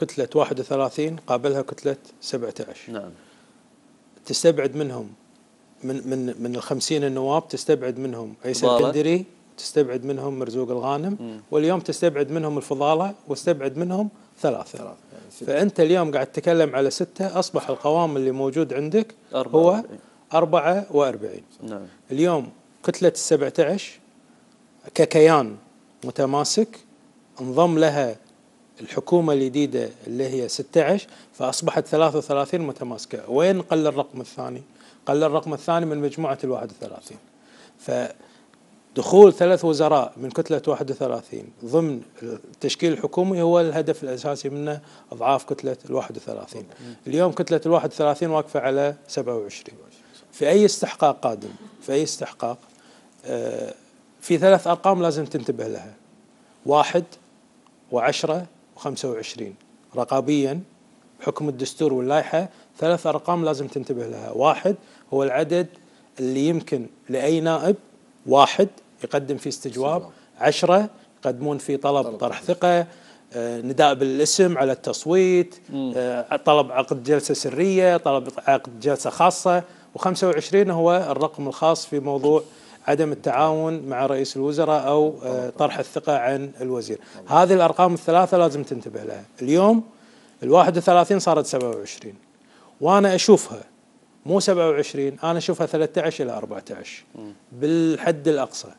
كتلة 31 قابلها كتلة 17 نعم تستبعد منهم من من من ال 50 النواب تستبعد منهم عيسى الكندري تستبعد منهم مرزوق الغانم مم. واليوم تستبعد منهم الفضالة واستبعد منهم ثلاثة يعني فأنت اليوم قاعد تتكلم على ستة أصبح القوام اللي موجود عندك أربعة هو أربعة نعم. اليوم كتلة ال 17 ككيان متماسك انضم لها الحكومة الجديدة اللي هي 16 فأصبحت 33 متماسكة وين قل الرقم الثاني؟ قل الرقم الثاني من مجموعة ال 31 فدخول ثلاث وزراء من كتلة 31 ضمن التشكيل الحكومي هو الهدف الأساسي منه أضعاف كتلة ال 31 اليوم كتلة ال 31 واقفة على 27 في أي استحقاق قادم في أي استحقاق آه، في ثلاث أرقام لازم تنتبه لها واحد وعشرة 2025 رقابيا بحكم الدستور واللائحة ثلاث أرقام لازم تنتبه لها واحد هو العدد اللي يمكن لأي نائب واحد يقدم فيه استجواب عشرة يقدمون فيه طلب, طلب طرح ثقة آه، نداء بالاسم على التصويت آه، طلب عقد جلسة سرية طلب عقد جلسة خاصة و25 هو الرقم الخاص في موضوع عدم التعاون مع رئيس الوزراء او آه، طرح الثقه عن الوزير هذه الارقام الثلاثه لازم تنتبه لها اليوم ال31 صارت 27 وانا اشوفها مو 27 انا اشوفها 13 الى 14 بالحد الاقصى